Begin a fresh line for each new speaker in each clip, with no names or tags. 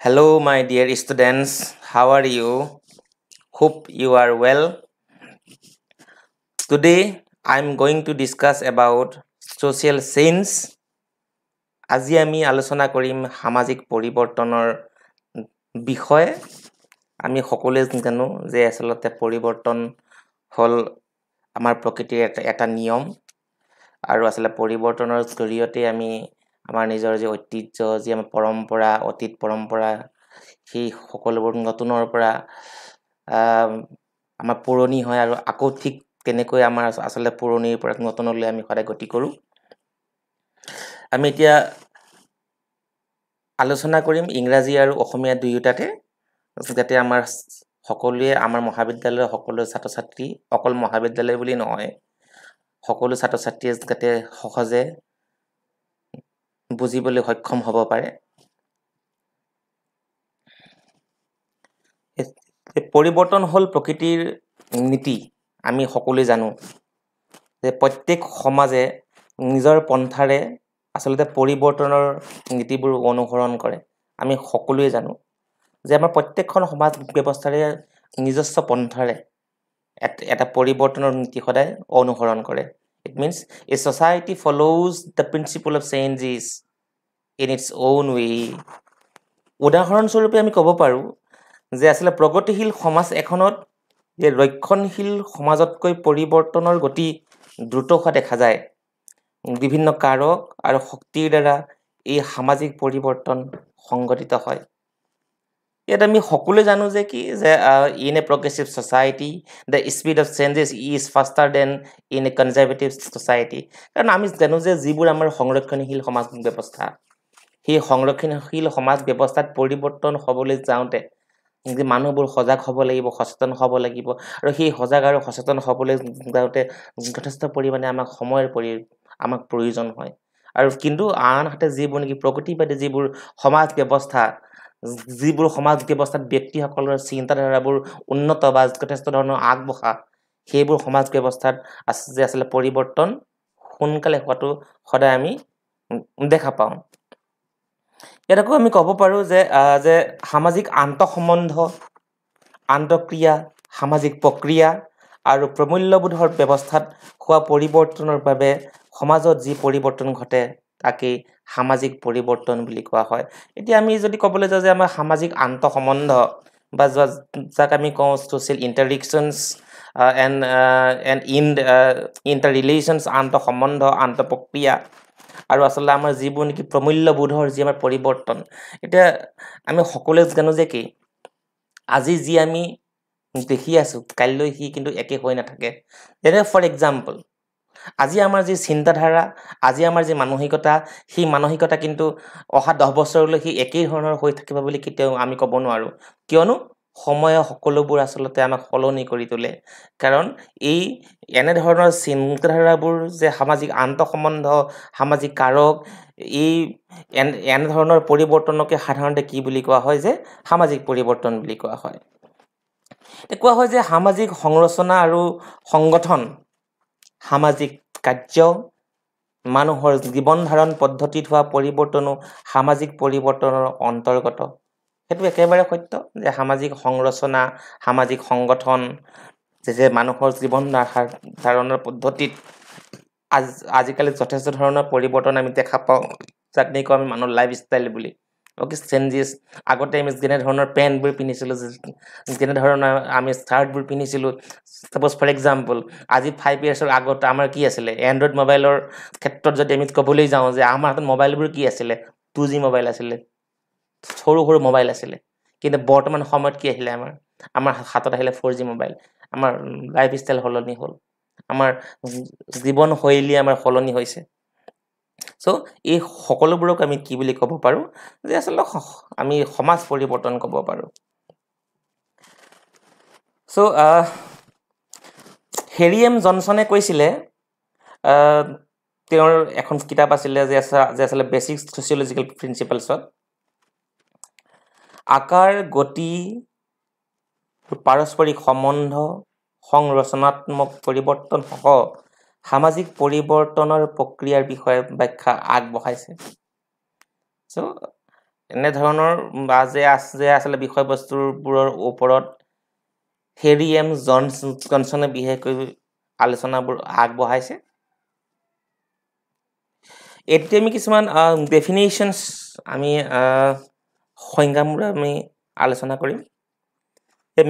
Hello, my dear students. How are you? Hope you are well. Today, I'm going to discuss about social science. আজি আমি আলোচনা কৰিম সামাজিক পৰিৱৰ্তনৰ বিষয়ে আমি সকলোৱে জানো যে আচলতে পৰিৱৰ্তন হ'ল আমাৰ প্ৰকৃতিৰ এটা এটা নিয়ম আৰু আচলতে পৰিৱৰ্তনৰ জৰিয়তে আমি আমাৰ নিজৰ যি ঐতিহ্য যি আমাৰ পৰম্পৰা অতীত পৰম্পৰা সেই সকলোবোৰ নতুনৰ পৰা আমাৰ পুৰণি হয় আৰু আকৌ ঠিক তেনেকৈ আমাৰ আচলতে পুৰণিৰ পৰা নতুনলৈ আমি সদায় গতি কৰোঁ আমি এতিয়া আলোচনা কৰিম ইংৰাজী আৰু অসমীয়া দুয়োটাতে যাতে আমাৰ সকলোৱে আমাৰ মহাবিদ্যালয়ৰ সকলো ছাত্ৰ ছাত্ৰী অকল মহাবিদ্যালয় বুলি নহয় সকলো ছাত্ৰ ছাত্ৰীয়ে যাতে সহজে বুজিবলৈ সক্ষম হ'ব পাৰে পৰিৱৰ্তন হ'ল প্ৰকৃতিৰ নীতি আমি সকলোৱে জানো যে প্ৰত্যেক সমাজে নিজৰ পন্থাৰে আচলতে পৰিৱৰ্তনৰ নীতিবোৰ অনুসৰণ কৰে আমি সকলোৱে জানো যে আমাৰ প্ৰত্যেকখন সমাজ ব্যৱস্থাৰে নিজস্ব পন্থাৰে এটা পৰিৱৰ্তনৰ নীতি সদায় অনুসৰণ কৰে it means a society follows the principle of changes in its own way উদাহৰণস্বৰূপে আমি ক'ব পাৰোঁ যে আচলতে প্ৰগতিশীল সমাজ এখনত যে ৰক্ষণশীল সমাজতকৈ পৰিৱৰ্তনৰ গতি দ্ৰুত হোৱা দেখা যায় বিভিন্ন কাৰক আৰু শক্তিৰ দ্বাৰা এই সামাজিক পৰিৱৰ্তন সংঘটিত হয় ইয়াত আমি সকলোৱে জানো যে কি যে in a progressive society the speed of changes is faster than in a conservative society কাৰণ আমি জানো যে যিবোৰ আমাৰ সংৰক্ষণশীল সমাজ ব্যৱস্থা সেই সংৰক্ষণশীল সমাজ ব্যৱস্থাত পৰিৱৰ্তন হ'বলৈ যাওঁতে যে মানুহবোৰ সজাগ হ'ব লাগিব সচেতন হ'ব লাগিব আৰু সেই সজাগ আৰু সচেতন হ'বলৈ যাওঁতে যথেষ্ট পৰিমাণে আমাক সময়ৰ পৰি আমাক প্ৰয়োজন হয় আৰু কিন্তু আনহাতে যিবোৰ নেকি প্ৰগতিবাদী যিবোৰ সমাজ ব্যৱস্থা যিবোৰ সমাজ ব্যৱস্থাত ব্যক্তিসকলৰ চিন্তাধাৰাবোৰ উন্নত বা যথেষ্ট ধৰণৰ আগবঢ়া সেইবোৰ সমাজ ব্যৱস্থাত আছে যে আচলতে পৰিৱৰ্তন সোনকালে হোৱাটো সদায় আমি দেখা পাওঁ ইয়াত আকৌ আমি ক'ব পাৰোঁ যে যে সামাজিক আন্তঃসম্বন্ধ আন্তঃক্ৰিয়া সামাজিক প্ৰক্ৰিয়া আৰু প্ৰমূল্যবোধৰ ব্যৱস্থাত হোৱা পৰিৱৰ্তনৰ বাবে সমাজত যি পৰিৱৰ্তন ঘটে তাকেই সামাজিক পৰিৱৰ্তন বুলি কোৱা হয় এতিয়া আমি যদি ক'বলৈ যাওঁ যে আমাৰ সামাজিক আন্তঃসম্বন্ধ বা যাক আমি কওঁ social interactions and and in interrelations আন্তঃসম্বন্ধ আন্ত প্ৰক্ৰিয়া আৰু আচলতে আমাৰ যিবোৰ নেকি প্ৰমূল্যবোধৰ যি আমাৰ পৰিৱৰ্তন এতিয়া আমি সকলোৱে জানো যে কি আজি যি আমি দেখি আছোঁ কাইলৈ সি কিন্তু একে হৈ নাথাকে যেনে ফৰ এক্সাম্পল আজি আমাৰ যি চিন্তাধাৰা আজি আমাৰ যি মানসিকতা সেই মানসিকতা কিন্তু অহা দহ বছৰলৈ সি একেই ধৰণৰ হৈ থাকিব বুলি কেতিয়াও আমি ক'ব নোৱাৰোঁ কিয়নো সময়ে সকলোবোৰ আচলতে আমাক সলনি কৰি তোলে কাৰণ এই এনেধৰণৰ চিন্তাধাৰাবোৰ যে সামাজিক আন্ত সম্বন্ধ সামাজিক কাৰক এই এনেধৰণৰ পৰিৱৰ্তনকে সাধাৰণতে কি বুলি কোৱা হয় যে সামাজিক পৰিৱৰ্তন বুলি কোৱা হয় কোৱা হয় যে সামাজিক সংৰচনা আৰু সংগঠন সামাজিক কাৰ্য মানুহৰ জীৱন ধাৰণ পদ্ধতিত হোৱা পৰিৱৰ্তনো সামাজিক পৰিৱৰ্তনৰ অন্তৰ্গত সেইটো একেবাৰে সত্য যে সামাজিক সংৰচনা সামাজিক সংগঠন যে মানুহৰ জীৱন ধাৰণৰ পদ্ধতিত আজি আজিকালি যথেষ্ট ধৰণৰ পৰিৱৰ্তন আমি দেখা পাওঁ যাক নেকি আমি মানুহৰ লাইফ ষ্টাইল বুলি অ'কে চেঞ্জেছ আগতে আমি যেনেধৰণৰ পেণ্টবোৰ পিন্ধিছিলোঁ যেনেধৰণৰ আমি চাৰ্টবোৰ পিন্ধিছিলোঁ ছাপ'জ ফৰ এক্সাম্পল আজি ফাইভ ইয়াৰ্ছৰ আগত আমাৰ কি আছিলে এণ্ড্ৰইড মোবাইলৰ ক্ষেত্ৰত যদি আমি ক'বলৈ যাওঁ যে আমাৰ হাতত মোবাইলবোৰ কি আছিলে টু জি মোবাইল আছিলে সৰু সৰু মোবাইল আছিলে কিন্তু বৰ্তমান সময়ত কি আহিলে আমাৰ আমাৰ হাতত আহিলে ফ'ৰ জি মোবাইল আমাৰ লাইফ ষ্টাইল সলনি হ'ল আমাৰ জীৱনশৈলী আমাৰ সলনি হৈছে চ' এই সকলোবোৰক আমি কি বুলি ক'ব পাৰোঁ যে আচলতে আমি সমাজ পৰিৱৰ্তন ক'ব পাৰোঁ চ' হেৰি এম জনছনে কৈছিলে তেওঁৰ এখন কিতাপ আছিলে যে যে আছিলে বেচিক ছ'চিয়লজিকেল প্ৰিন্সিপালছত আকাৰ গতি পাৰস্পৰিক সম্বন্ধ সংৰচনাত্মক পৰিৱৰ্তনসহ সামাজিক পৰিৱৰ্তনৰ প্ৰক্ৰিয়াৰ বিষয়ে ব্যাখ্যা আগবঢ়াইছে চ' এনেধৰণৰ বা যে আছে যে আচলতে বিষয়বস্তুবোৰৰ ওপৰত হেৰি এম জনছনে বিশেষকৈ আলোচনাবোৰ আগবঢ়াইছে এতিয়া আমি কিছুমান ডেফিনেশ্যনছ আমি সংজ্ঞামূৰে আমি আলোচনা কৰিম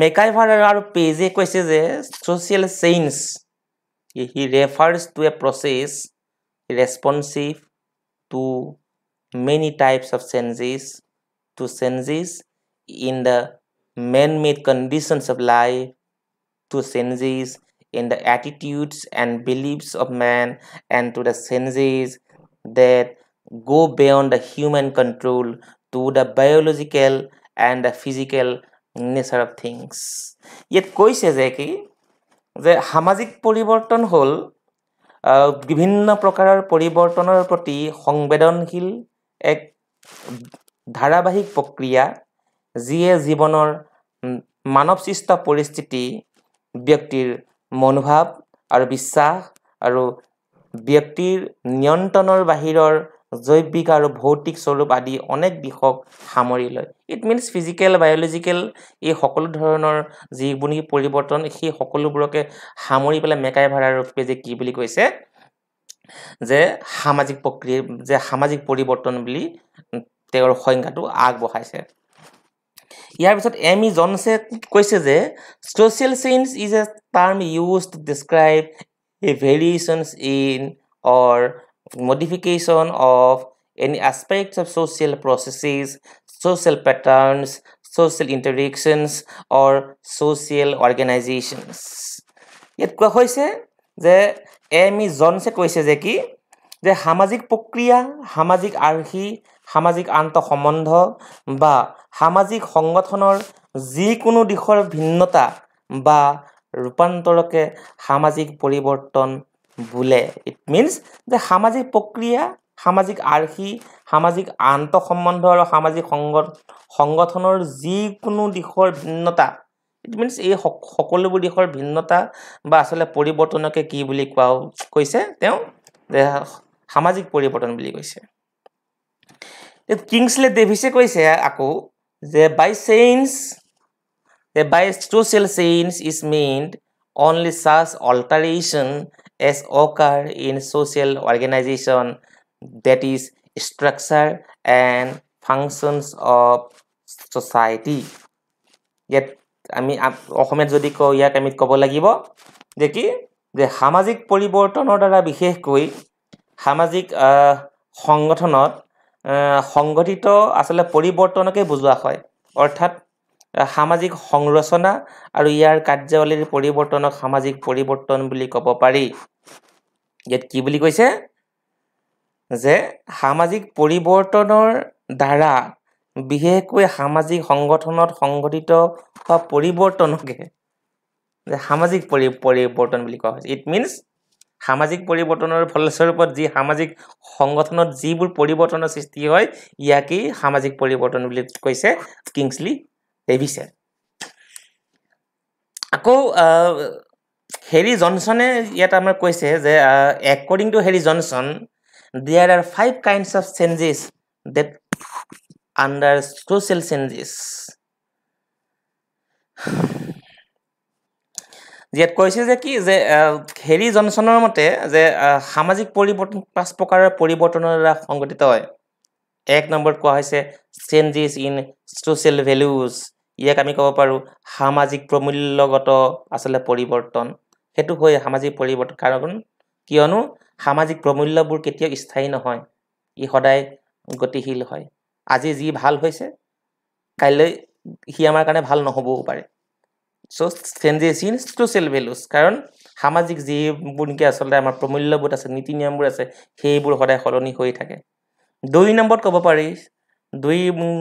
মেকাইভাৰ আৰু পেজে কৈছে যে social change he refers to a process responsive to many types of senses to senses in the man-made conditions of life to senses in the attitudes and beliefs of man and to the senses that go beyond the human control to the biological and the physical nature of things. Yet, कोई चीज़ है যে সামাজিক পৰিৱৰ্তন হ'ল বিভিন্ন প্ৰকাৰৰ পৰিৱৰ্তনৰ প্ৰতি সংবেদনশীল এক ধাৰাবাহিক প্ৰক্ৰিয়া যিয়ে জীৱনৰ মানৱসৃষ্ট পৰিস্থিতি ব্যক্তিৰ মনোভাৱ আৰু বিশ্বাস আৰু ব্যক্তিৰ নিয়ন্ত্ৰণৰ বাহিৰৰ জৈৱিক আৰু ভৌতিক স্বৰূপ আদি অনেক দিশক সামৰি লয় ইট মিনছ ফিজিকেল বায়'লজিকেল এই সকলো ধৰণৰ যিবোৰ নেকি পৰিৱৰ্তন সেই সকলোবোৰকে সামৰি পেলাই মেকাই ভাড়া ৰূপে যে কি বুলি কৈছে যে সামাজিক প্ৰক্ৰিয়া যে সামাজিক পৰিৱৰ্তন বুলি তেওঁৰ সংজ্ঞাটো আগবঢ়াইছে ইয়াৰ পিছত এম ই জনছে কৈছে যে social change is a term use to describe a variations in or modification of any aspects of social processes, social patterns, social interactions, or social organizations. Yet, kwa hoi se, je, emi zon se koi se je ki, je, hamazik pukriya, hamazik arhi, hamazik anta homondho, ba, hamazik hongathonor, zi kunu dikhol bhinnota, ba, rupantolo ke, hamazik poliborton, বোলে it means যে সামাজিক প্ৰক্ৰিয়া সামাজিক আৰ্হি সামাজিক আন্তঃসম্বন্ধ আৰু সামাজিক সংগ সংগঠনৰ যিকোনো দিশৰ ভিন্নতা ইট মিনছ এই সকলোবোৰ দিশৰ ভিন্নতা বা আচলতে পৰিৱৰ্তনকে কি বুলি কোৱা কৈছে তেওঁ যে সামাজিক পৰিৱৰ্তন বুলি কৈছে কিংছলে ডেভিছে কৈছে আকৌ যে by change by social change is meant only চাৰ্চ alteration as occur in social organization that is structure and functions of society yet আমি অসমীয়াত যদি কওঁ ইয়াক আমি ক'ব লাগিব যে কি যে সামাজিক পৰিৱৰ্তনৰ দ্বাৰা বিশেষকৈ সামাজিক সংগঠনত সংগঠিত আচলতে পৰিৱৰ্তনকে বুজোৱা হয় অৰ্থাৎ সামাজিক সংৰচনা আৰু ইয়াৰ কাৰ্যাৱলীৰ পৰিৱৰ্তনক সামাজিক পৰিৱৰ্তন বুলি ক'ব পাৰি ইয়াত কি বুলি কৈছে যে সামাজিক পৰিৱৰ্তনৰ দ্বাৰা বিশেষকৈ সামাজিক সংগঠনত সংঘটিত হোৱা পৰিৱৰ্তনকে যে সামাজিক পৰি পৰিৱৰ্তন বুলি কোৱা হৈছে ইট মিনছ সামাজিক পৰিৱৰ্তনৰ ফলস্বৰূপত যি সামাজিক সংগঠনত যিবোৰ পৰিৱৰ্তনৰ সৃষ্টি হয় ইয়াকেই সামাজিক পৰিৱৰ্তন বুলি কৈছে কিংছলি ৰেভিছে আকৌ হেৰি জনছনে ইয়াত আমাৰ কৈছে যে according to Harry Johnson there are five kinds of changes that under social changes ইয়াত কৈছে যে কি যে হেৰি জনছনৰ মতে যে সামাজিক পৰিৱৰ্তন পাঁচ প্ৰকাৰৰ পৰিৱৰ্তনৰ দ্বাৰা সংঘটিত হয় এক নম্বৰত কোৱা হৈছে চেঞ্জেছ ইন ছ'চিয়েল ভেলিউজ ইয়াক আমি ক'ব পাৰোঁ সামাজিক প্ৰমূল্যগত আচলতে পৰিৱৰ্তন সেইটো হৈ সামাজিক পৰিৱৰ্তন কাৰণ কিয়নো সামাজিক প্ৰমূল্যবোৰ কেতিয়াও স্থায়ী নহয় ই সদায় গতিশীল হয় আজি যি ভাল হৈছে কাইলৈ সি আমাৰ কাৰণে ভাল নহ'বও পাৰে so' changes in to self values কাৰণ সামাজিক যিবোৰ নেকি আচলতে আমাৰ প্ৰমূল্যবোৰ আছে নীতি নিয়মবোৰ আছে সেইবোৰ সদায় সলনি হৈ থাকে দুই নম্বৰত ক'ব পাৰি দুই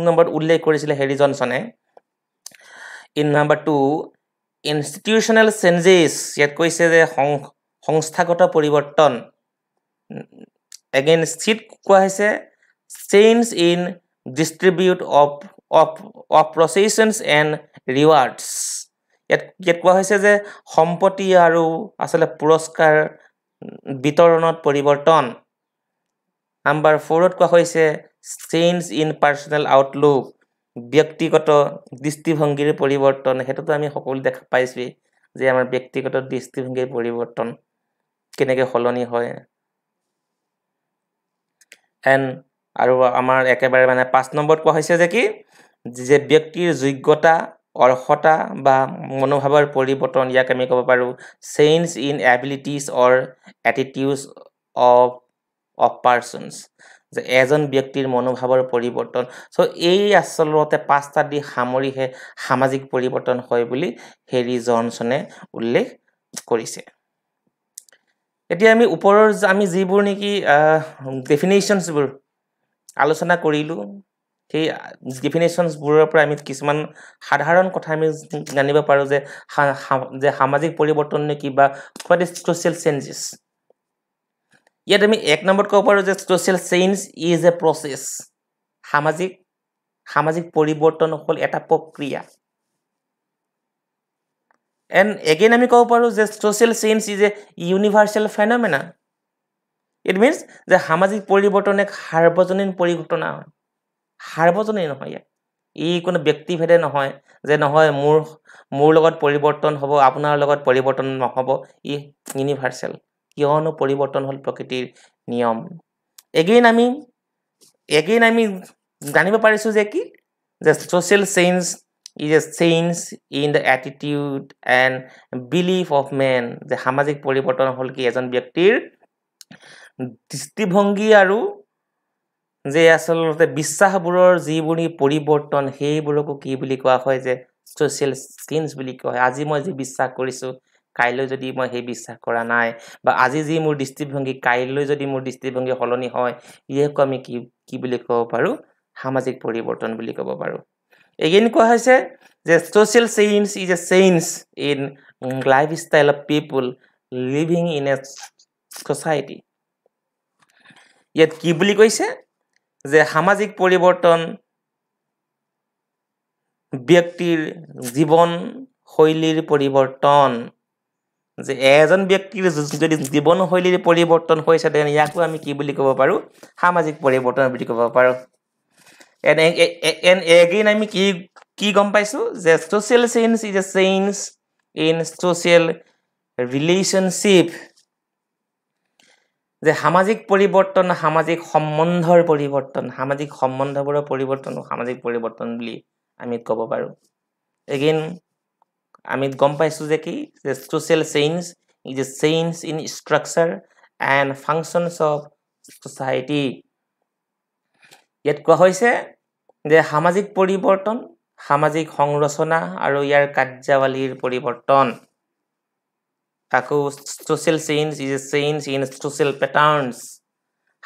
নম্বৰত উল্লেখ কৰিছিলে হেৰি জনছনে in number two institutional changes ইয়াত কৈছে যে সংস্থাগত পৰিৱৰ্তন এগেইন চিট কোৱা হৈছে change in distribute of of possessions and rewards ইয়াত ইয়াত কোৱা হৈছে যে সম্পত্তি আৰু আচলতে পুৰস্কাৰ বিতৰণত পৰিৱৰ্তন নাম্বাৰ ফ'ৰত কোৱা হৈছে চেঞ্জ ইন পাৰ্চনেল আউটলুক ব্যক্তিগত দৃষ্টিভংগীৰ পৰিৱৰ্তন সেইটোতো আমি সকলো দেখা পাইছোঁৱেই যে আমাৰ ব্যক্তিগত দৃষ্টিভংগীৰ পৰিৱৰ্তন কেনেকৈ সলনি হয় এণ্ড আৰু আমাৰ একেবাৰে মানে পাঁচ নম্বৰত কোৱা হৈছে যে কি যে ব্যক্তিৰ যোগ্যতা অৰ্হতা বা মনোভাৱৰ পৰিৱৰ্তন ইয়াক আমি ক'ব পাৰোঁ change in abilities or attitudes of of persons যে এজন ব্যক্তিৰ মনোভাৱৰ পৰিৱৰ্তন চ' এই আচলতে পাঁচটা দিশ সামৰিহে সামাজিক পৰিৱৰ্তন হয় বুলি হেৰি জনছনে উল্লেখ কৰিছে এতিয়া আমি ওপৰৰ আমি যিবোৰ নেকি ডেফিনেশ্যনছবোৰ আলোচনা কৰিলোঁ সেই ডেফিনেশ্যনছবোৰৰ পৰা আমি কিছুমান সাধাৰণ কথা আমি জানিব পাৰোঁ যে সামাজিক পৰিৱৰ্তন নেকি বা ছ'চিয়েল চেঞ্জেছ ইয়াত আমি এক নম্বৰত ক'ব পাৰোঁ যে social change is a process সামাজিক সামাজিক পৰিৱৰ্তন হ'ল এটা প্ৰক্ৰিয়া এণ্ড এগেইন আমি ক'ব পাৰোঁ যে social change is a universal phenomena it means যে সামাজিক পৰিৱৰ্তন এক সাৰ্বজনীন পৰিঘটনা হয় সাৰ্বজনীন নহয় ইয়াত ই কোনো ব্যক্তিভেদে নহয় যে নহয় মোৰ মোৰ লগত পৰিৱৰ্তন হ'ব আপোনাৰ লগত পৰিৱৰ্তন নহ'ব ই ইউনিভাৰ্চেল কিয়নো পৰিৱৰ্তন হ'ল প্ৰকৃতিৰ নিয়ম এগেইন আমি এগেইন আমি জানিব পাৰিছোঁ যে কি যে social change is a change in the attitude and belief of men যে সামাজিক পৰিৱৰ্তন হ'ল কি এজন ব্যক্তিৰ দৃষ্টিভংগী আৰু যে আচলতে বিশ্বাসবোৰৰ যিবোৰ পৰিৱৰ্তন সেইবোৰকো কি বুলি কোৱা হয় যে ছ'চিয়েল চেইঞ্জ বুলি কোৱা হয় আজি মই যি বিশ্বাস কৰিছোঁ কাইলৈ যদি মই সেই বিশ্বাস কৰা নাই বা আজি যি মোৰ দৃষ্টিভংগী কাইলৈ যদি মোৰ দৃষ্টিভংগী সলনি হয় ইয়াকো আমি কি কি বুলি ক'ব পাৰোঁ সামাজিক পৰিৱৰ্তন বুলি ক'ব পাৰোঁ এগেইন কোৱা হৈছে যে social change is a change in lifestyle of people living in a society ইয়াত কি বুলি কৈছে যে সামাজিক পৰিৱৰ্তন ব্যক্তিৰ জীৱন শৈলীৰ পৰিৱৰ্তন যে এজন ব্যক্তিৰ যদি জীৱনশৈলীৰ পৰিৱৰ্তন হৈছে তেনে ইয়াকো আমি কি বুলি ক'ব পাৰোঁ সামাজিক পৰিৱৰ্তন বুলি ক'ব পাৰোঁ এনে এন এগেইন আমি কি কি গম পাইছোঁ যে social change is a change in social relationship যে সামাজিক পৰিৱৰ্তন সামাজিক সম্বন্ধৰ পৰিৱৰ্তন সামাজিক সম্বন্ধবোৰৰ পৰিৱৰ্তন সামাজিক পৰিৱৰ্তন বুলি আমি ক'ব পাৰোঁ এগেইন আমি গম পাইছোঁ যে কি যে social change is a change in structure and functions of society ইয়াত কোৱা হৈছে যে সামাজিক পৰিৱৰ্তন সামাজিক সংৰচনা আৰু ইয়াৰ কাৰ্যাৱলীৰ পৰিৱৰ্তন আকৌ social change is a change in social patterns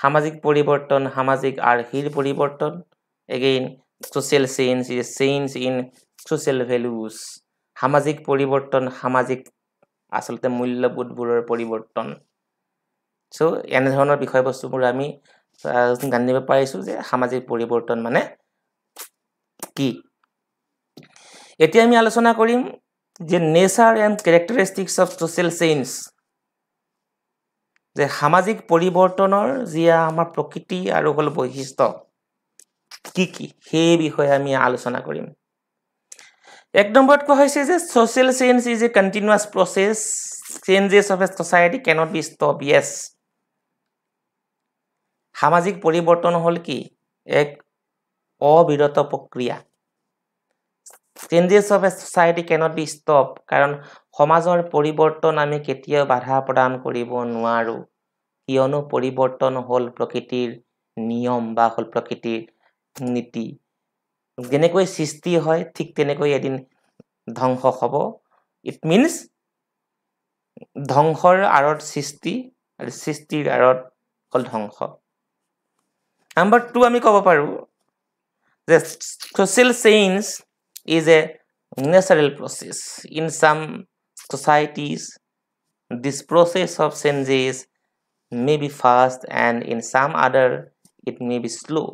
সামাজিক পৰিৱৰ্তন সামাজিক আৰ্হিৰ পৰিৱৰ্তন again social change is a change in social values সামাজিক পৰিৱৰ্তন সামাজিক আচলতে মূল্যবোধবোৰৰ পৰিৱৰ্তন চ' এনেধৰণৰ বিষয়বস্তুবোৰ আমি জানিব পাৰিছোঁ যে সামাজিক পৰিৱৰ্তন মানে কি এতিয়া আমি আলোচনা কৰিম যে nature and characteristics of social change যে সামাজিক পৰিৱৰ্তনৰ যি আমাৰ প্ৰকৃতি আৰু হ'ল বৈশিষ্ট্য কি কি সেই বিষয়ে আমি আলোচনা কৰিম এক নম্বৰত কোৱা হৈছে যে social change is a continuous process changes of a society cannot be stop yes সামাজিক পৰিৱৰ্তন হ'ল কি এক অবিৰত প্ৰক্ৰিয়া changes of a society cannot be stop কাৰণ সমাজৰ পৰিৱৰ্তন আমি কেতিয়াও বাধা প্ৰদান কৰিব নোৱাৰোঁ কিয়নো পৰিৱৰ্তন হ'ল প্ৰকৃতিৰ নিয়ম বা হ'ল প্ৰকৃতিৰ নীতি যেনেকৈ সৃষ্টি হয় ঠিক তেনেকৈ এদিন ধ্বংস হ'ব ইট মিনছ ধ্বংসৰ আঁৰত সৃষ্টি আৰু সৃষ্টিৰ আঁৰত হ'ল ধ্বংস নাম্বাৰ টু আমি ক'ব পাৰোঁ যে social change is a natural process in some societies this process of changes may be fast and in some other it may be slow'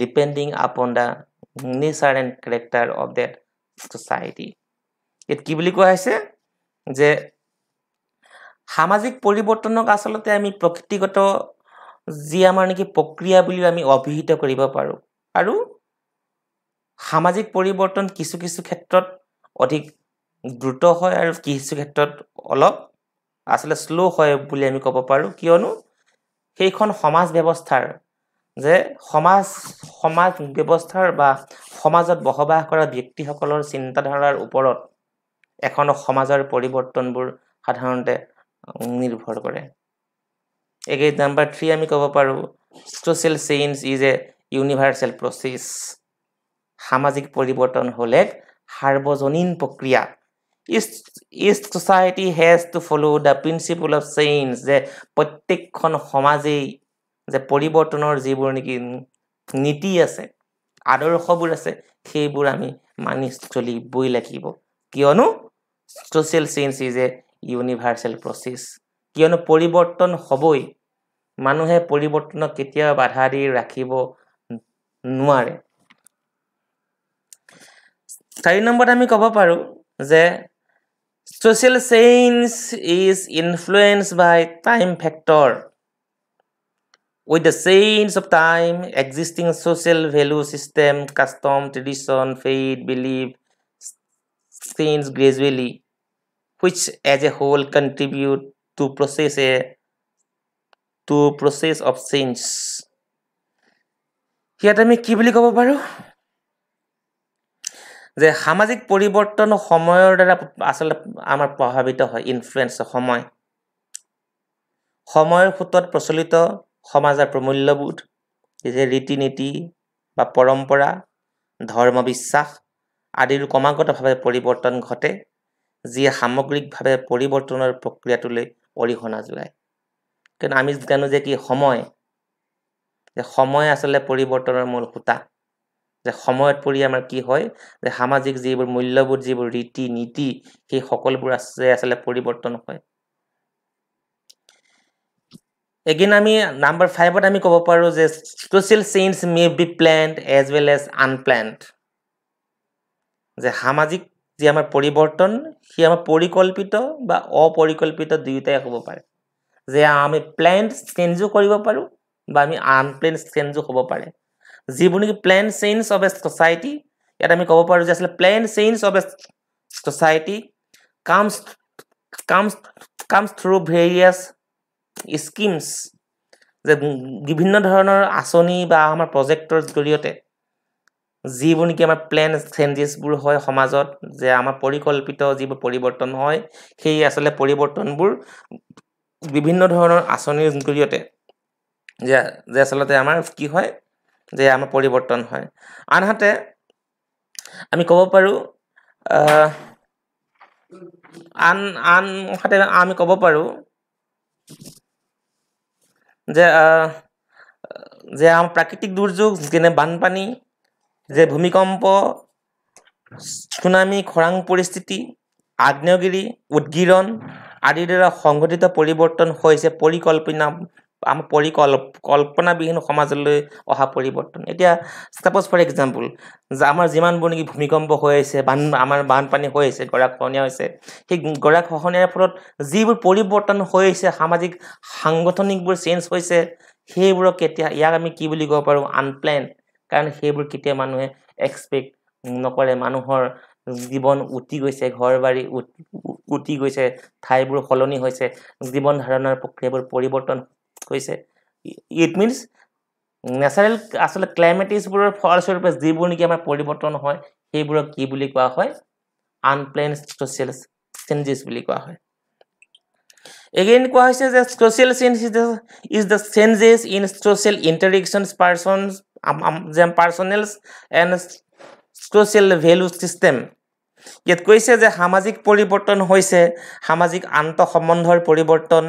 depending upon the nature and character of their society. It kibli ko hai se, je hamazik polibotono ka asalote ami prakriti koto zia mane ki pokriya bolii ami obhihita kori ba paro. Aru hamazik polibotono kisu kisu khetrot odik druto hoy aru kisu khetrot olok asalas slow hoy bolii ami kopa paro. Kiono? সেইখন সমাজ ব্যৱস্থাৰ যে সমাজ সমাজ ব্যৱস্থাৰ বা সমাজত বসবাস কৰা ব্যক্তিসকলৰ চিন্তাধাৰাৰ ওপৰত এখন সমাজৰ পৰিৱৰ্তনবোৰ সাধাৰণতে নিৰ্ভৰ কৰে একে নাম্বাৰ থ্ৰী আমি ক'ব পাৰোঁ social change is a universal process সামাজিক পৰিৱৰ্তন হ'ল এক সাৰ্বজনীন প্ৰক্ৰিয়া each each society has to follow' the principle of change যে প্ৰত্যেকখন সমাজেই যে পৰিৱৰ্তনৰ যিবোৰ নেকি নীতি আছে আদৰ্শবোৰ আছে সেইবোৰ আমি মানি চলিবই লাগিব কিয়নো social change is a universal process কিয়নো পৰিৱৰ্তন হ'বই মানুহে পৰিৱৰ্তনক কেতিয়াও বাধা দি ৰাখিব নোৱাৰে চাৰি নম্বৰত আমি ক'ব পাৰোঁ যে social change is influence by time factor with the sense of time, existing social value system, custom, tradition, faith, belief, things gradually, which as a whole contribute to process a to process of change. ইয়াত আমি কি বুলি ক'ব পাৰোঁ যে সামাজিক পৰিৱৰ্তন সময়ৰ দ্বাৰা আচলতে আমাৰ প্ৰভাৱিত হয় ইনফ্লুৱেঞ্চ সময় সময়ৰ সোঁতত প্ৰচলিত সমাজৰ প্ৰমূল্যবোধ যে ৰীতি নীতি বা পৰম্পৰা ধৰ্ম বিশ্বাস আদিৰো ক্ৰমাগতভাৱে পৰিৱৰ্তন ঘটে যিয়ে সামগ্ৰিকভাৱে পৰিৱৰ্তনৰ প্ৰক্ৰিয়াটোলৈ অৰিহণা যোগায় কিন্তু আমি জানো যে কি সময় যে সময় আচলতে পৰিৱৰ্তনৰ মূল সূতা যে সময়ত পৰি আমাৰ কি হয় যে সামাজিক যিবোৰ মূল্যবোধ যিবোৰ ৰীতি নীতি সেই সকলোবোৰ আছে আচলতে পৰিৱৰ্তন হয় এগেইন আমি নাম্বাৰ ফাইভত আমি ক'ব পাৰোঁ যে social change may be planned as well as unplanned যে সামাজিক যি আমাৰ পৰিৱৰ্তন সি আমাৰ পৰিকল্পিত বা অপৰিকল্পিত দুয়োটাই হ'ব পাৰে যে আমি প্লেণ্ড চেঞ্জো কৰিব পাৰোঁ বা আমি আনপ্লেণ্ড চেঞ্জো হ'ব পাৰে যিবোৰ নেকি planned change of a society ইয়াত আমি ক'ব পাৰোঁ যে আচলতে plan change of a society comes comes comes through various schemes যে বিভিন্ন ধৰণৰ আঁচনি বা আমাৰ প্ৰজেক্টৰ জৰিয়তে যিবোৰ নেকি আমাৰ প্লেন চেঞ্জেছবোৰ হয় সমাজত যে আমাৰ পৰিকল্পিত যিবোৰ পৰিৱৰ্তন হয় সেই আচলতে পৰিৱৰ্তনবোৰ বিভিন্ন ধৰণৰ আঁচনিৰ জৰিয়তে যে যে আচলতে আমাৰ কি হয় যে আমাৰ পৰিৱৰ্তন হয় আনহাতে আমি ক'ব পাৰোঁ আন আনহাতে আমি ক'ব পাৰোঁ যে যে আমাৰ প্ৰাকৃতিক দুৰ্যোগ যেনে বানপানী যে ভূমিকম্প চুনামি খৰাং পৰিস্থিতি আগ্নেয়গিৰি উদগীৰণ আদিৰ দ্বাৰা সংঘটিত পৰিৱৰ্তন হৈছে পৰিকল্পনা আমাৰ পৰিকল কল্পনাবিহীন সমাজলৈ অহা পৰিৱৰ্তন এতিয়া চাপ'জ ফৰ এক্সাম্পল যে আমাৰ যিমানবোৰ নেকি ভূমিকম্প হৈ আছে বান আমাৰ বানপানী হৈ আছে খহনীয়া হৈছে সেই গৰা খহনীয়াৰ ফলত যিবোৰ পৰিৱৰ্তন হৈ আছে সামাজিক সাংগঠনিকবোৰ চেঞ্জ হৈছে সেইবোৰক কেতিয়া ইয়াক আমি কি বুলি ক'ব পাৰোঁ আনপ্লেন কাৰণ সেইবোৰ কেতিয়া মানুহে এক্সপেক্ট নকৰে মানুহৰ জীৱন উটি গৈছে ঘৰ বাৰী উটি গৈছে ঠাইবোৰ সলনি হৈছে জীৱন ধাৰণাৰ প্ৰক্ৰিয়াবোৰ পৰিৱৰ্তন কৈছে ইট মিনছ নেচাৰেল আচলতে ক্লাইমেটিছবোৰৰ ফলস্বৰূপে যিবোৰ নেকি আমাৰ পৰিৱৰ্তন হয় সেইবোৰক কি বুলি কোৱা হয় আনপ্লেন ছ'চিয়েল চেঞ্জেছ বুলি কোৱা হয় এগেইন কোৱা হৈছে যে social change is the is the changes in social interactions person যেন personals and social value system ইয়াত কৈছে যে সামাজিক পৰিৱৰ্তন হৈছে সামাজিক আন্তঃসম্বন্ধৰ পৰিৱৰ্তন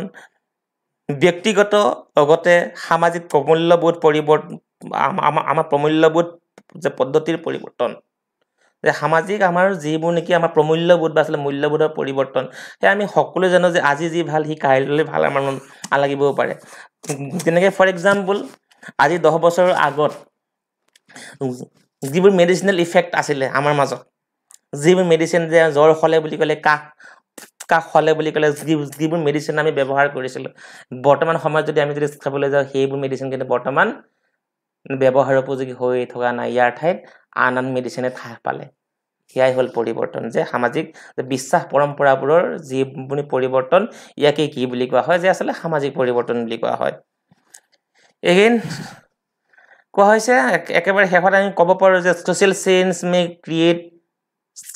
ব্যক্তিগত লগতে সামাজিক প্ৰমূল্যবোধ পৰিৱৰ্তন আমাৰ প্ৰমূল্যবোধ যে পদ্ধতিৰ পৰিৱৰ্তন যে সামাজিক আমাৰ যিবোৰ নেকি আমাৰ প্ৰমূল্যবোধ বা আচলতে মূল্যবোধৰ পৰিৱৰ্তন সেয়া আমি সকলোৱে জানো যে আজি যি ভাল সি কাইলৈ ভাল আমাৰ নালাগিবও পাৰে তেনেকৈ ফৰ এক্সাম্পল আজি দহ বছৰৰ আগত যিবোৰ মেডিচিনেল ইফেক্ট আছিলে আমাৰ মাজত যিবোৰ মেডিচিন যে জ্বৰ হ'লে বুলি ক'লে কাহ কাষ হ'লে বুলি ক'লে যি যিবোৰ মেডিচিন আমি ব্যৱহাৰ কৰিছিলোঁ বৰ্তমান সময়ত যদি আমি যদি চাবলৈ যাওঁ সেইবোৰ মেডিচিন কিন্তু বৰ্তমান ব্যৱহাৰ উপযোগী হৈ থকা নাই ইয়াৰ ঠাইত আন আন মেডিচিনে ঠাহ পালে সেয়াই হ'ল পৰিৱৰ্তন যে সামাজিক বিশ্বাস পৰম্পৰাবোৰৰ যিবোৰ পৰিৱৰ্তন ইয়াকে কি বুলি কোৱা হয় যে আচলতে সামাজিক পৰিৱৰ্তন বুলি কোৱা হয় এগেইন কোৱা হৈছে একেবাৰে শেষত আমি ক'ব পাৰোঁ যে social change may create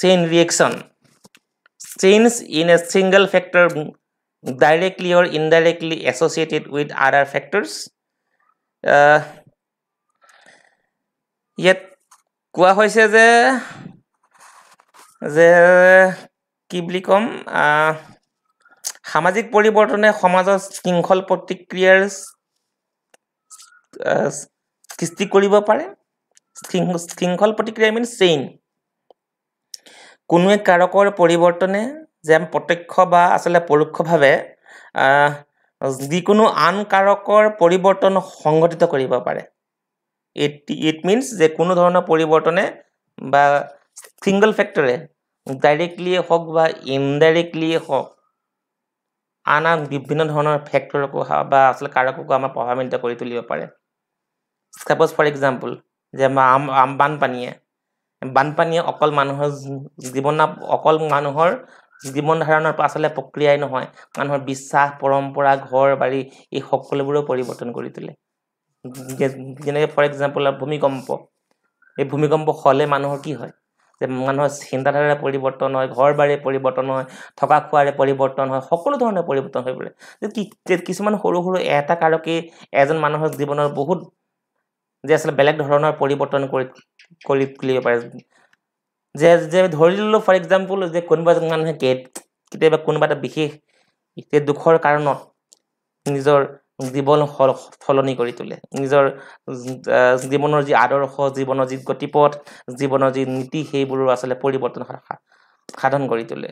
chain reaction strains in a single factor directly or indirectly associated with other factors yet kua hoise je je kiblikom samajik poriborton e samajor singhol protikriyas সৃষ্টি কৰিব পাৰে শৃংখল প্ৰতিক্ৰিয়া মিন চেইন কোনো এক কাৰকৰ পৰিৱৰ্তনে যে প্ৰত্যক্ষ বা আচলতে পৰোক্ষভাৱে যিকোনো আন কাৰকৰ পৰিৱৰ্তন সংঘটিত কৰিব পাৰে ইট ইট মিনছ যে কোনো ধৰণৰ পৰিৱৰ্তনে বা ছিংগল ফেক্টৰে ডাইৰেক্টলিয়ে হওক বা ইনডাইৰেক্টলিয়ে হওক আন আন বিভিন্ন ধৰণৰ ফেক্টৰকো বা আচলতে কাৰককো আমাৰ প্ৰভাৱান্বিত কৰি তুলিব পাৰে ছাপ'জ ফৰ এক্সাম্পল যে আমাৰ বানপানীয়ে বানপানীয়ে অকল মানুহৰ জীৱন অকল মানুহৰ জীৱন ধাৰণৰ আচলতে প্ৰক্ৰিয়াই নহয় মানুহৰ বিশ্বাস পৰম্পৰা ঘৰ বাৰী এই সকলোবোৰো পৰিৱৰ্তন কৰি তোলে যেনেকৈ ফৰ এক্সাম্পল ভূমিকম্প এই ভূমিকম্প হ'লে মানুহৰ কি হয় যে মানুহৰ চিন্তাধাৰাৰে পৰিৱৰ্তন হয় ঘৰ বাৰীৰে পৰিৱৰ্তন হয় থকা খোৱাৰে পৰিৱৰ্তন হয় সকলো ধৰণৰ পৰিৱৰ্তন হৈ পৰে যে কিছুমান সৰু সৰু এটা কাৰকেই এজন মানুহৰ জীৱনৰ বহুত যে আচলতে বেলেগ ধৰণৰ পৰিৱৰ্তন কৰি কলি খুলিব পাৰে যে যে ধৰি ললো ফৰ এক্সাম্পল যে কোনোবা এজন মানুহে কেতিয়াবা কোনোবা এটা বিশেষ দুখৰ কাৰণত নিজৰ জীৱন সলনি কৰি তোলে নিজৰ জীৱনৰ যি আদৰ্শ জীৱনৰ যি গতিপথ জীৱনৰ যি নীতি সেইবোৰো আচলতে পৰিৱৰ্তন সাধন কৰি তোলে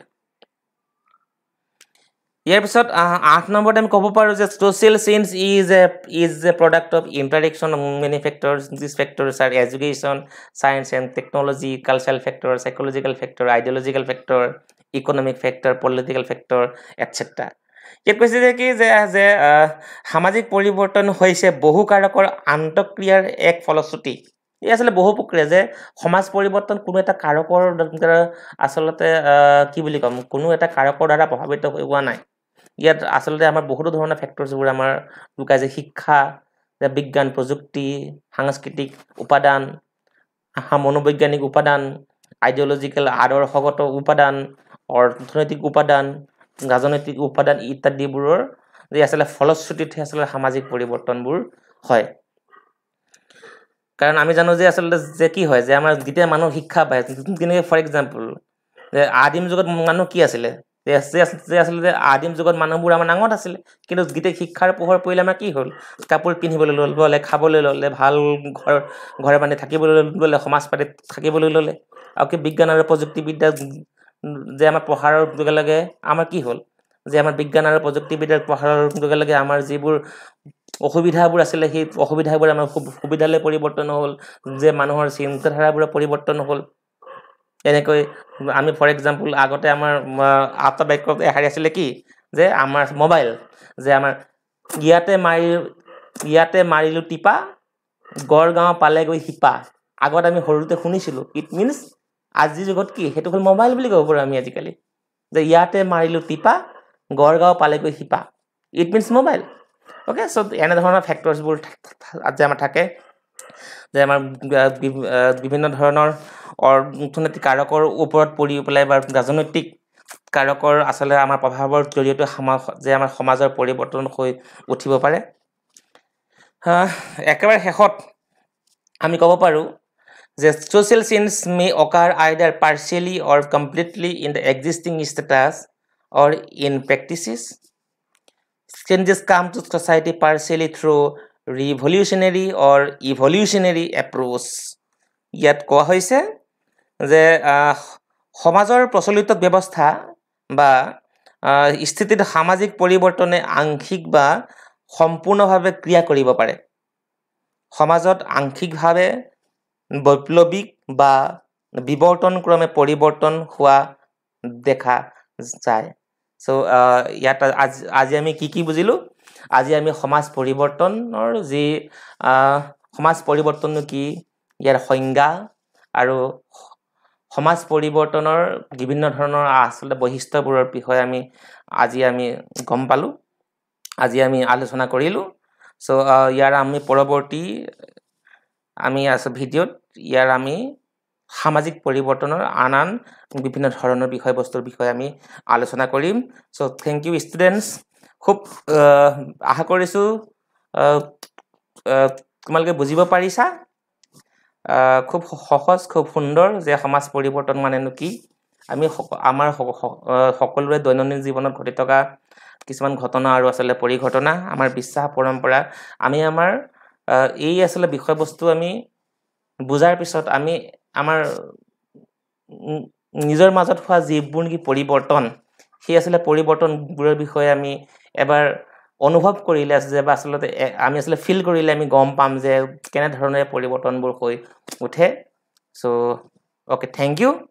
ইয়াৰ পিছত আঠ নম্বৰতে আমি ক'ব পাৰোঁ যে social change is a is a product of interaction many factor this factor are education science and technology cultural factor psychological factor ideological factor economic factor political factor etcetera ইয়াত কৈছে যে কি যে যে সামাজিক পৰিৱৰ্তন হৈছে বহু কাৰকৰ আন্তঃক্ৰিয়াৰ এক ফলশ্ৰুতি এই আচলতে বহু প্ৰক্ৰিয়া যে সমাজ পৰিৱৰ্তন কোনো এটা কাৰকৰ আচলতে কি বুলি ক'ম কোনো এটা কাৰকৰ দ্বাৰা প্ৰভাৱিত হোৱা নাই ইয়াত আচলতে আমাৰ বহুতো ধৰণৰ ফেক্টৰছবোৰ আমাৰ লুকাই যে শিক্ষা বিজ্ঞান প্ৰযুক্তি সাংস্কৃতিক উপাদান মনোবৈজ্ঞানিক উপাদান আইডিঅ'লজিকেল আদৰ্শগত উপাদান অৰ্থনৈতিক উপাদান ৰাজনৈতিক উপাদান ইত্যাদিবোৰৰ যি আচলতে ফলশ্ৰুতিতহে আচলতে সামাজিক পৰিৱৰ্তনবোৰ হয় কাৰণ আমি জানো যে আচলতে যে কি হয় যে আমাৰ যেতিয়া মানুহ শিক্ষা পায় যেনেকৈ ফৰ এক্সাম্পল যে আদিম যুগত মানুহ কি আছিলে যে যে আদিম যুগত মানুহবোৰ আমাৰ নাঙত আছিলে কিন্তু গোটেই শিক্ষাৰ পোহৰ পৰিলে আমাৰ কি হ'ল কাপোৰ পিন্ধিবলৈ ল'লে খাবলৈ ল'লে ভাল ঘৰ ঘৰে মানে থাকিবলৈ ল'লে সমাজ পাতি থাকিবলৈ ল'লে আৰু কি বিজ্ঞান আৰু প্ৰযুক্তিবিদ্যা যে আমাৰ পঢ়াৰ লগে লগে আমাৰ কি হ'ল যে আমাৰ বিজ্ঞান আৰু প্ৰযুক্তিবিদ্যাৰ পঢ়াৰ লগে লগে আমাৰ যিবোৰ অসুবিধাবোৰ আছিলে সেই অসুবিধাবোৰ আমাৰ সুবিধালৈ পৰিৱৰ্তন হ'ল যে মানুহৰ চিন্তাধাৰাবোৰৰ পৰিৱৰ্তন হ'ল এনেকৈ আমি ফৰ এক্সাম্পল আগতে আমাৰ আত্মবাক্য এহাৰি আছিলে কি যে আমাৰ মোবাইল যে আমাৰ ইয়াতে মাৰি ইয়াতে মাৰিলোঁ টিপা গড়গাঁও পালে গৈ শিপা আগত আমি সৰুতে শুনিছিলোঁ ইট মিনছ আজিৰ যুগত কি সেইটো হ'ল মোবাইল বুলি ক'ব পাৰোঁ আমি আজিকালি যে ইয়াতে মাৰিলোঁ টিপা গড়গাঁও পালেগৈ শিপা it means mobile okay so' এনেধৰণৰ ফেক্টৰছবোৰ যে আমাৰ থাকে যে আমাৰ বিভিন্ন ধৰণৰ অৰ্থনৈতিক কাৰকৰ ওপৰত পৰি পেলাই বা ৰাজনৈতিক কাৰকৰ আচলতে আমাৰ প্ৰভাৱৰ জৰিয়তে সমাজ যে আমাৰ সমাজৰ পৰিৱৰ্তন হৈ উঠিব পাৰে একেবাৰে শেষত আমি ক'ব পাৰোঁ যে social change may occur either partially or completely in the existing status or in practices changes come to society partially through revolutionary or evolutionary approach ইয়াত কোৱা হৈছে যে সমাজৰ প্ৰচলিত ব্যৱস্থা বা স্থিতিত সামাজিক পৰিৱৰ্তনে আংশিক বা সম্পূৰ্ণভাৱে ক্ৰিয়া কৰিব পাৰে সমাজত আংশিকভাৱে বৈপ্লৱিক বা বিৱৰ্তনক্ৰমে পৰিৱৰ্তন হোৱা দেখা যায় চ' ইয়াত আজ আজি আমি কি কি বুজিলোঁ আজি আমি সমাজ পৰিৱৰ্তনৰ যি সমাজ পৰিৱৰ্তনো কি ইয়াৰ সংজ্ঞা আৰু সমাজ পৰিৱৰ্তনৰ বিভিন্ন ধৰণৰ আচলতে বৈশিষ্ট্যবোৰৰ বিষয়ে আমি আজি আমি গম পালোঁ আজি আমি আলোচনা কৰিলোঁ চ' ইয়াৰ আমি পৰৱৰ্তী আমি আছোঁ ভিডিঅ'ত ইয়াৰ আমি সামাজিক পৰিৱৰ্তনৰ আন আন বিভিন্ন ধৰণৰ বিষয়বস্তুৰ বিষয়ে আমি আলোচনা কৰিম চ' থেংক ইউ ষ্টুডেণ্টছ খুব আশা কৰিছোঁ তোমালোকে বুজিব পাৰিছা খুব সহজ খুব সুন্দৰ যে সমাজ পৰিৱৰ্তন মানেনো কি আমি আমাৰ সকলোৰে দৈনন্দিন জীৱনত ঘটি থকা কিছুমান ঘটনা আৰু আচলতে পৰিঘটনা আমাৰ বিশ্বাস পৰম্পৰা আমি আমাৰ এই আচলতে বিষয়বস্তু আমি বুজাৰ পিছত আমি আমাৰ নিজৰ মাজত হোৱা যিবোৰ নেকি পৰিৱৰ্তন সেই আচলতে পৰিৱৰ্তনবোৰৰ বিষয়ে আমি এবাৰ অনুভৱ কৰিলে যে বা আচলতে আমি আচলতে ফিল কৰিলে আমি গম পাম যে কেনেধৰণে পৰিৱৰ্তনবোৰ হৈ উঠে চ' অ'কে থেংক ইউ